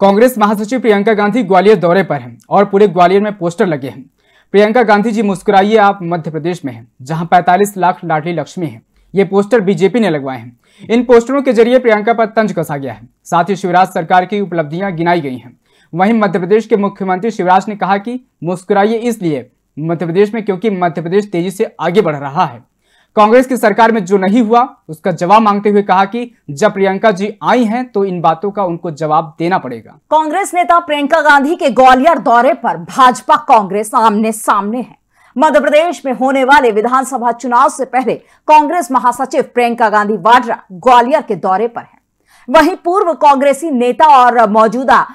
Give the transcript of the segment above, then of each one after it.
कांग्रेस महासचिव प्रियंका गांधी ग्वालियर दौरे पर हैं और पूरे ग्वालियर में पोस्टर लगे हैं प्रियंका गांधी जी मुस्कुराइए आप मध्य प्रदेश में हैं जहां 45 लाख लाडली लक्ष्मी हैं ये पोस्टर बीजेपी ने लगवाए हैं इन पोस्टरों के जरिए प्रियंका पर तंज कसा गया है साथ ही शिवराज सरकार की उपलब्धियां गिनाई गई हैं वहीं मध्य प्रदेश के मुख्यमंत्री शिवराज ने कहा कि मुस्कुराइए इसलिए मध्य प्रदेश में क्योंकि मध्य प्रदेश तेजी से आगे बढ़ रहा है कांग्रेस की सरकार में जो नहीं हुआ उसका जवाब मांगते हुए कहा कि जब प्रियंका जी आई हैं तो इन बातों का उनको जवाब देना पड़ेगा कांग्रेस नेता प्रियंका गांधी के ग्वालियर दौरे पर भाजपा कांग्रेस आमने सामने है मध्य प्रदेश में होने वाले विधानसभा चुनाव से पहले कांग्रेस महासचिव प्रियंका गांधी वाड्रा ग्वालियर के दौरे पर है वहीं पूर्व कांग्रेसी नेता और मौजूदा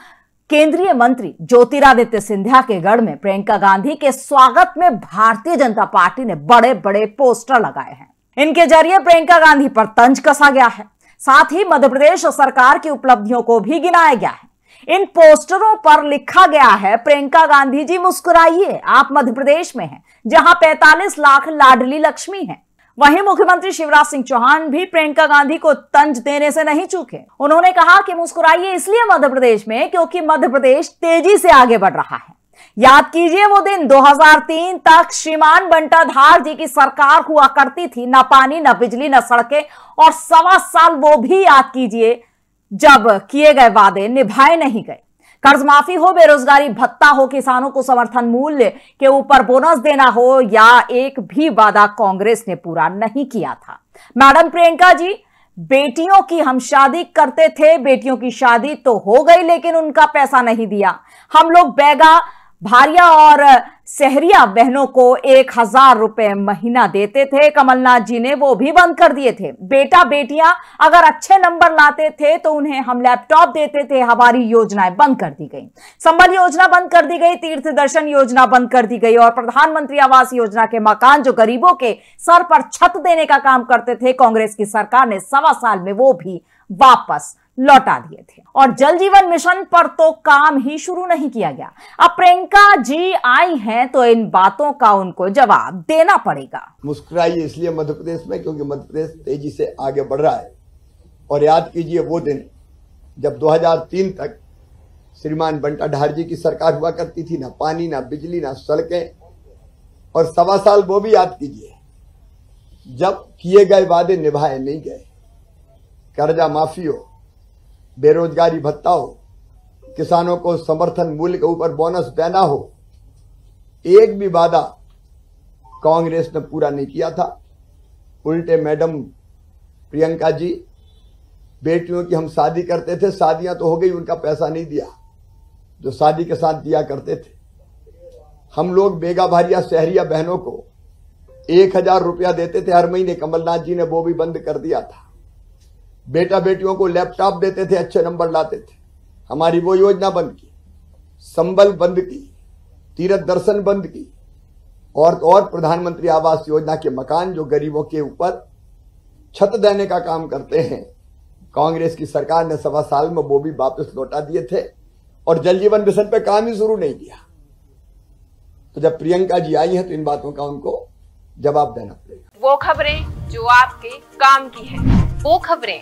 केंद्रीय मंत्री ज्योतिरादित्य सिंधिया के गढ़ में प्रियंका गांधी के स्वागत में भारतीय जनता पार्टी ने बड़े बड़े पोस्टर लगाए हैं इनके जरिए प्रियंका गांधी पर तंज कसा गया है साथ ही मध्य प्रदेश सरकार की उपलब्धियों को भी गिनाया गया है इन पोस्टरों पर लिखा गया है प्रियंका गांधी जी मुस्कुराइए आप मध्य प्रदेश में हैं जहां 45 लाख लाडली लक्ष्मी हैं वहीं मुख्यमंत्री शिवराज सिंह चौहान भी प्रियंका गांधी को तंज देने से नहीं चूके उन्होंने कहा कि मुस्कुराइए इसलिए मध्य प्रदेश में क्योंकि मध्य प्रदेश तेजी से आगे बढ़ रहा है याद कीजिए वो दिन 2003 तक श्रीमान बंटाधार जी की सरकार हुआ करती थी ना पानी ना बिजली ना सड़कें और सवा साल वो भी याद कीजिए जब किए गए वादे निभाए नहीं गए कर्ज माफी हो बेरोजगारी भत्ता हो किसानों को समर्थन मूल्य के ऊपर बोनस देना हो या एक भी वादा कांग्रेस ने पूरा नहीं किया था मैडम प्रियंका जी बेटियों की हम शादी करते थे बेटियों की शादी तो हो गई लेकिन उनका पैसा नहीं दिया हम लोग बैगा भारिया और सहरिया बहनों को एक हजार रुपए महीना देते थे कमलनाथ जी ने वो भी बंद कर दिए थे बेटा बेटियां अगर अच्छे नंबर लाते थे तो उन्हें हम लैपटॉप देते थे हमारी योजनाएं बंद कर दी गई संबल योजना बंद कर दी गई तीर्थ दर्शन योजना बंद कर दी गई और प्रधानमंत्री आवास योजना के मकान जो गरीबों के सर पर छत देने का काम करते थे कांग्रेस की सरकार ने सवा साल में वो भी वापस लौटा दिए थे और जल जीवन मिशन पर तो काम ही शुरू नहीं किया गया अब प्रियंका जी आई हैं तो इन बातों का उनको जवाब देना पड़ेगा मुस्कुराइए इसलिए मध्य प्रदेश में क्योंकि मध्य प्रदेश तेजी से आगे बढ़ रहा है और याद कीजिए वो दिन जब 2003 तक श्रीमान ढार जी की सरकार हुआ करती थी ना पानी ना बिजली ना सड़कें और सवा साल वो भी याद कीजिए जब किए गए वादे निभाए नहीं गए कर्जा माफी हो बेरोजगारी भत्ता हो किसानों को समर्थन मूल्य के ऊपर बोनस देना हो एक भी वादा कांग्रेस ने पूरा नहीं किया था उल्टे मैडम प्रियंका जी बेटियों की हम शादी करते थे शादियां तो हो गई उनका पैसा नहीं दिया जो शादी के साथ दिया करते थे हम लोग बेगा भारिया शहरिया बहनों को एक हजार रुपया देते थे हर महीने कमलनाथ जी ने वो भी बंद कर दिया था बेटा बेटियों को लैपटॉप देते थे अच्छे नंबर लाते थे हमारी वो योजना बंद की संबल बंद की तीर्थ दर्शन बंद की और तो और प्रधानमंत्री आवास योजना के मकान जो गरीबों के ऊपर छत देने का काम करते हैं कांग्रेस की सरकार ने सवा साल में वो भी वापस लौटा दिए थे और जल जीवन मिशन पे काम ही शुरू नहीं किया तो जब प्रियंका जी आई है तो इन बातों का उनको जवाब देना पड़ेगा वो खबरें जो आपके काम की है वो खबरें